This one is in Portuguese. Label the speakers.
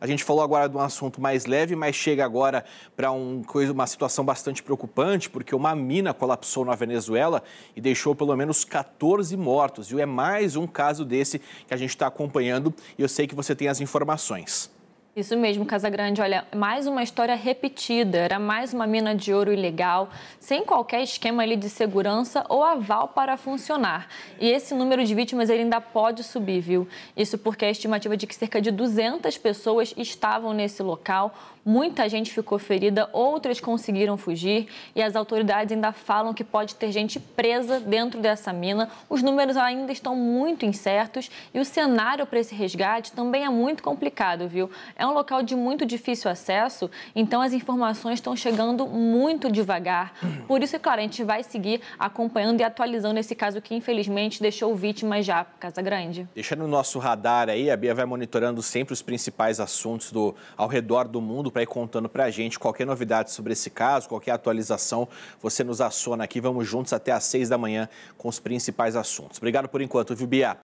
Speaker 1: A gente falou agora de um assunto mais leve, mas chega agora para um, uma situação bastante preocupante, porque uma mina colapsou na Venezuela e deixou pelo menos 14 mortos. E é mais um caso desse que a gente está acompanhando e eu sei que você tem as informações.
Speaker 2: Isso mesmo, Casa Grande. Olha, mais uma história repetida. Era mais uma mina de ouro ilegal, sem qualquer esquema ali de segurança ou aval para funcionar. E esse número de vítimas ele ainda pode subir, viu? Isso porque a estimativa de que cerca de 200 pessoas estavam nesse local. Muita gente ficou ferida, outras conseguiram fugir e as autoridades ainda falam que pode ter gente presa dentro dessa mina. Os números ainda estão muito incertos e o cenário para esse resgate também é muito complicado, viu? É um local de muito difícil acesso, então as informações estão chegando muito devagar. Por isso, é claro, a gente vai seguir acompanhando e atualizando esse caso que, infelizmente, deixou vítimas já, Casa Grande.
Speaker 1: Deixando o nosso radar aí, a Bia vai monitorando sempre os principais assuntos do, ao redor do mundo para ir contando para a gente qualquer novidade sobre esse caso, qualquer atualização, você nos assona aqui. Vamos juntos até às seis da manhã com os principais assuntos. Obrigado por enquanto, viu, Bia?